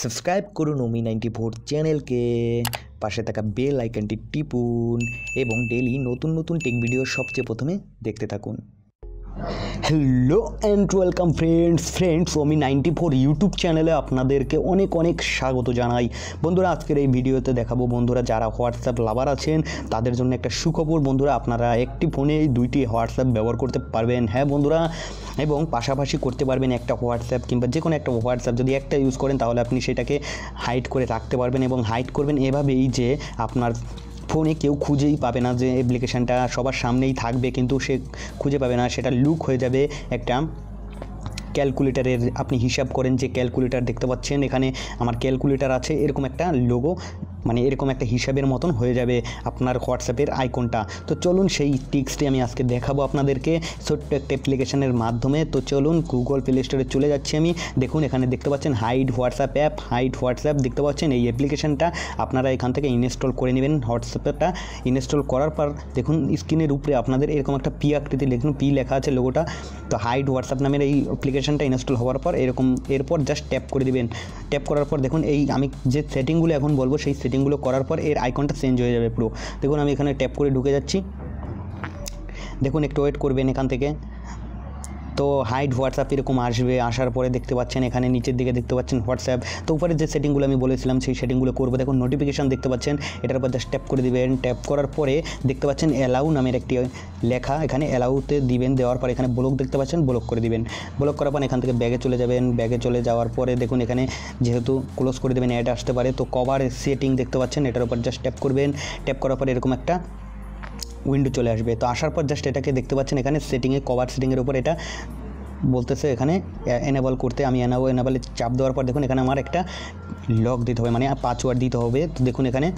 subscribe করুন ওমি ninety four চ্যানেলকে পাশে থাকা বেল আইকনটি টিপুন এবং ডেলি নতুন নতুন টেক ভিডিও সবচেয়ে প্রথমে দেখতে থাকুন hello and welcome friends friends আমি নাইনটি ফোর ইউটিউব চ্যানেলে আপনাদেরকে অনেক অনেক স্বাগত জানাই বন্ধুরা আজকের এই ভিডিওতে দেখাবো বন্ধুরা যারা হোয়াটসঅ্যাপ লাভার আছেন তাদের জন্য একটা সুখবর বন্ধুরা আপনারা একটি ফোনে দুইটি হোয়াটসঅ্যাপ ব্যবহার করতে পারবেন হ্যাঁ বন্ধুরা এবং পাশাপাশি করতে পারবেন একটা হোয়াটসঅ্যাপ কিংবা যে কোনো একটা হোয়াটসঅ্যাপ যদি একটা ইউজ করেন তাহলে আপনি সেটাকে হাইড করে রাখতে পারবেন এবং হাইড করবেন এভাবেই যে আপনার ফোনে কেউ খুঁজেই পাবে না যে অ্যাপ্লিকেশানটা সবার সামনেই থাকবে কিন্তু সে খুঁজে পাবে না সেটা লুক হয়ে যাবে একটা ক্যালকুলেটারের আপনি হিসাব করেন যে ক্যালকুলেটার দেখতে পাচ্ছেন এখানে আমার ক্যালকুলেটার আছে এরকম একটা লোগো মানে এরকম একটা হিসাবের মতন হয়ে যাবে আপনার হোয়াটসঅ্যাপের আইকনটা তো চলুন সেই টিক্সটি আমি আজকে দেখাবো আপনাদেরকে ছোট্ট একটা অ্যাপ্লিকেশনের মাধ্যমে তো চলুন গুগল প্লে স্টোরে চলে যাচ্ছি আমি দেখুন এখানে দেখতে পাচ্ছেন hide WhatsApp app hide WhatsApp দেখতে পাচ্ছেন এই অ্যাপ্লিকেশনটা আপনারা এখান থেকে ইনস্টল করে নেবেন হোয়াটসঅ্যাপটা ইনস্টল করার পর দেখুন স্ক্রিনের উপরে আপনাদের এরকম একটা পি আকৃতি দেখুন পি লেখা আছে লোগোটা তো হাইড হোয়াটসঅ্যাপ নামের এই অ্যাপ্লিকেশনটা ইনস্টল হওয়ার পর এরকম এরপর জাস্ট ট্যাপ করে দিবেন ট্যাপ করার পর দেখুন এই আমি যে সেটিংগুলো এখন বলবো সেই সেটিং সেটিংগুলো করার পর এর আইকনটা চেঞ্জ হয়ে যাবে পুরো দেখুন আমি এখানে ট্যাপ করে ঢুকে যাচ্ছি দেখুন একটু ওয়েট করবেন এখান থেকে তো হাইট হোয়াটসঅ্যাপ এরকম আসবে আসার পরে দেখতে পাচ্ছেন এখানে নিচের দিকে দেখতে পাচ্ছেন হোয়াটসঅ্যাপ তো উপরে যে সেটিংগুলো আমি বলেছিলাম সেই সেটিংগুলো করবো দেখুন নোটিফিকেশান দেখতে পাচ্ছেন এটার উপর জাস্ট ট্যাপ করে দিবেন ট্যাপ করার পরে দেখতে পাচ্ছেন অ্যালাউ নামের একটি লেখা এখানে অ্যালাউতে দিবেন দেওয়ার পর এখানে ব্লক দেখতে পাচ্ছেন ব্লক করে দিবেন ব্লক করার পর এখান থেকে ব্যাগে চলে যাবেন ব্যাগে চলে যাওয়ার পরে দেখুন এখানে যেহেতু ক্লোজ করে দেবেন অ্যাড আসতে পারে তো কভার সেটিং দেখতে পাচ্ছেন এটার উপর জাস্ট ট্যাপ করবেন ট্যাপ করার পর এরকম একটা উইন্ডো চলে আসবে তো আসার পর জাস্ট এটাকে দেখতে পাচ্ছেন এখানে সেটিংয়ে কভার সেটিংয়ের উপর এটা বলতেছে এখানে এনেবল করতে আমি এনাবো এনেবলে চাপ দেওয়ার পর দেখুন এখানে আমার একটা লক দিতে হবে মানে পাসওয়ার্ড দিতে হবে তো দেখুন এখানে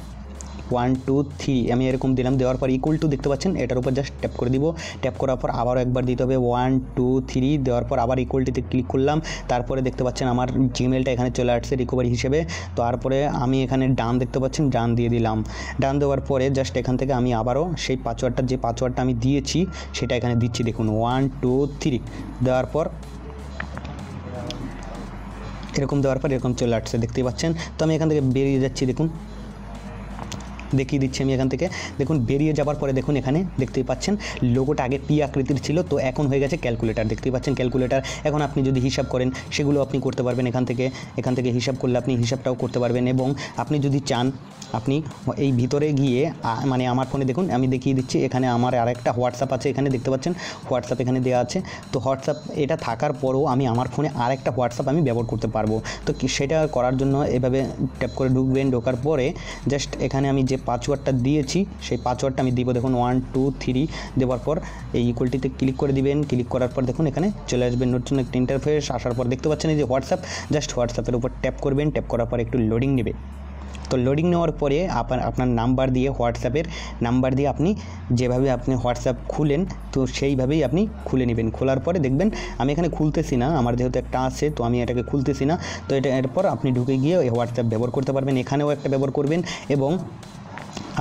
ওয়ান টু থ্রি আমি এরকম দিলাম দেওয়ার পর ইকুয়াল টু দেখতে পাচ্ছেন এটার উপর জাস্ট ট্যাপ করে দিব ট্যাপ করার পর আবারও একবার দিতে হবে ওয়ান টু থ্রি দেওয়ার পর আবার ইকুয়ালটিতে ক্লিক করলাম তারপরে দেখতে পাচ্ছেন আমার জিমেলটা এখানে চলে আসছে রিকভারি হিসেবে তারপরে আমি এখানে ডান দেখতে পাচ্ছেন ডান দিয়ে দিলাম ডান দেওয়ার পরে জাস্ট এখান থেকে আমি আবারও সেই পাসওয়ার্ডটা যে পাসওয়ার্ডটা আমি দিয়েছি সেটা এখানে দিচ্ছি দেখুন ওয়ান টু থ্রি দেওয়ার পর এরকম দেওয়ার পর এরকম চলে আসছে দেখতেই পাচ্ছেন তো আমি এখান থেকে বেরিয়ে যাচ্ছি দেখুন দেখিয়ে দিচ্ছি আমি এখান থেকে দেখুন বেরিয়ে যাওয়ার পরে দেখুন এখানে দেখতেই পাচ্ছেন লোগোটা আগে পি আকৃতির ছিল তো এখন হয়ে গেছে ক্যালকুলেটার দেখতেই পাচ্ছেন ক্যালকুলেটার এখন আপনি যদি হিসাব করেন সেগুলো আপনি করতে পারবেন এখান থেকে এখান থেকে হিসাব করলে আপনি হিসাবটাও করতে পারবেন এবং আপনি যদি চান আপনি এই ভিতরে গিয়ে মানে আমার ফোনে দেখুন আমি দেখিয়ে দিচ্ছি এখানে আমার আরেকটা হোয়াটসঅ্যাপ আছে এখানে দেখতে পাচ্ছেন হোয়াটসঅ্যাপ এখানে দেওয়া আছে তো হোয়াটসঅ্যাপ এটা থাকার পরও আমি আমার ফোনে আরেকটা হোয়াটসঅ্যাপ আমি ব্যবহার করতে পারবো তো সেটা করার জন্য এভাবে ট্যাপ করে ঢুকবেন ঢোকার পরে জাস্ট এখানে আমি যে পাসওয়ার্ডটা দিয়েছি সেই পাসওয়ার্ডটা আমি দিব দেখুন ওয়ান টু থ্রি দেওয়ার পর এই ইকুয়ালটিতে ক্লিক করে দিবেন ক্লিক করার পর দেখুন এখানে চলে আসবেন নতুন একটা ইন্টারফেস আসার পর দেখতে পাচ্ছেন এই যে হোয়াটসঅ্যাপ জাস্ট হোয়াটসঅ্যাপের উপর ট্যাপ করবেন ট্যাপ করার পর একটু লোডিং নেবে তো লোডিং নেওয়ার পরে আপনার আপনার নাম্বার দিয়ে হোয়াটসঅ্যাপের নাম্বার দিয়ে আপনি যেভাবে আপনি হোয়াটসঅ্যাপ খুলেন তো সেইভাবেই আপনি খুলে নেবেন খোলার পরে দেখবেন আমি এখানে খুলতেছি না আমার যেহেতু একটা আছে তো আমি এটাকে খুলতেছি না তো এটা এরপর আপনি ঢুকে গিয়ে হোয়াটসঅ্যাপ ব্যবহার করতে পারবেন এখানেও একটা ব্যবহার করবেন এবং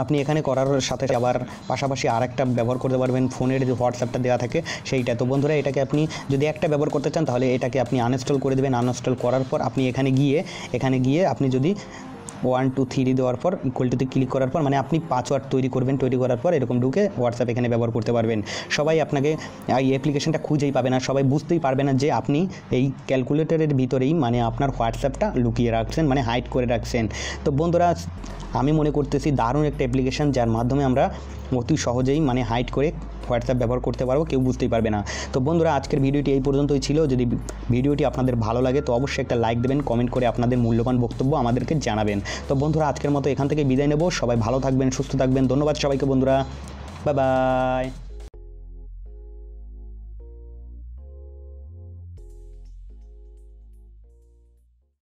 আপনি এখানে করার সাথে আবার পাশাপাশি আর একটা ব্যবহার করতে পারবেন ফোনের যে হোয়াটসঅ্যাপটা দেওয়া থাকে সেইটা তো বন্ধুরা এটাকে আপনি যদি একটা ব্যবহার করতে চান তাহলে এটাকে আপনি আনইনস্টল করে দেবেন আনইনস্টল করার পর আপনি এখানে গিয়ে এখানে গিয়ে আপনি যদি ওয়ান টু থ্রি দেওয়ার পর ইকুয়াল টুতে ক্লিক করার পর মানে আপনি পাসওয়ার্ড তৈরি করবেন তৈরি করার পর এরকম ঢুকে হোয়াটসঅ্যাপ এখানে ব্যবহার করতে পারবেন সবাই আপনাকে এই অ্যাপ্লিকেশনটা খুঁজেই পাবে না সবাই বুঝতেই পারবে না যে আপনি এই ক্যালকুলেটরের ভিতরেই মানে আপনার হোয়াটসঅ্যাপটা লুকিয়ে রাখছেন মানে হাইড করে রাখছেন তো বন্ধুরা আমি মনে করতেছি দারুণ একটা অ্যাপ্লিকেশান যার মাধ্যমে আমরা অতি সহজেই মানে হাইড করে হোয়াটসঅ্যাপ ব্যবহার করতে পারবো কেউ বুঝতেই পারবে না তো বন্ধুরা আজকের ভিডিওটি এই পর্যন্তই ছিল যদি ভিডিওটি আপনাদের ভালো লাগে তো অবশ্যই একটা লাইক দেবেন কমেন্ট করে আপনাদের মূল্যবান বক্তব্য আমাদেরকে জানাবেন তো বন্ধুরা আজকের মতো এখান থেকে বিদায় নেব সবাই ভালো থাকবেন সুস্থ থাকবেন ধন্যবাদ সবাইকে বন্ধুরা বাই বাই